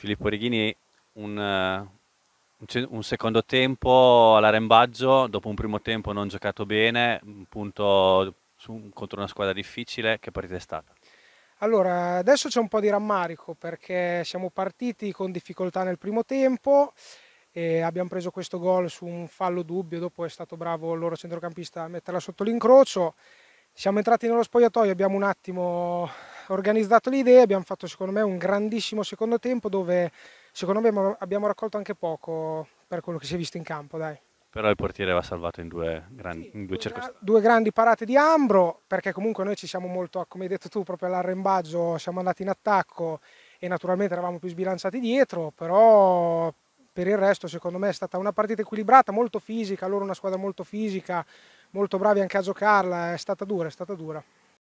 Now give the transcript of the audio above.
Filippo Righini un, eh, un secondo tempo all'arembaggio, dopo un primo tempo non giocato bene, un punto su, contro una squadra difficile, che partita è stata? Allora, adesso c'è un po' di rammarico perché siamo partiti con difficoltà nel primo tempo e abbiamo preso questo gol su un fallo dubbio, dopo è stato bravo il loro centrocampista a metterla sotto l'incrocio. Siamo entrati nello spogliatoio, abbiamo un attimo organizzato le idee, abbiamo fatto secondo me un grandissimo secondo tempo dove secondo me abbiamo raccolto anche poco per quello che si è visto in campo. Dai. Però il portiere va salvato in due, grandi, sì, in due, due, due grandi parate di Ambro, perché comunque noi ci siamo molto, come hai detto tu, proprio all'arrembaggio, siamo andati in attacco e naturalmente eravamo più sbilanciati dietro, però per il resto secondo me è stata una partita equilibrata, molto fisica, loro una squadra molto fisica, molto bravi anche a giocarla, è stata dura, è stata dura.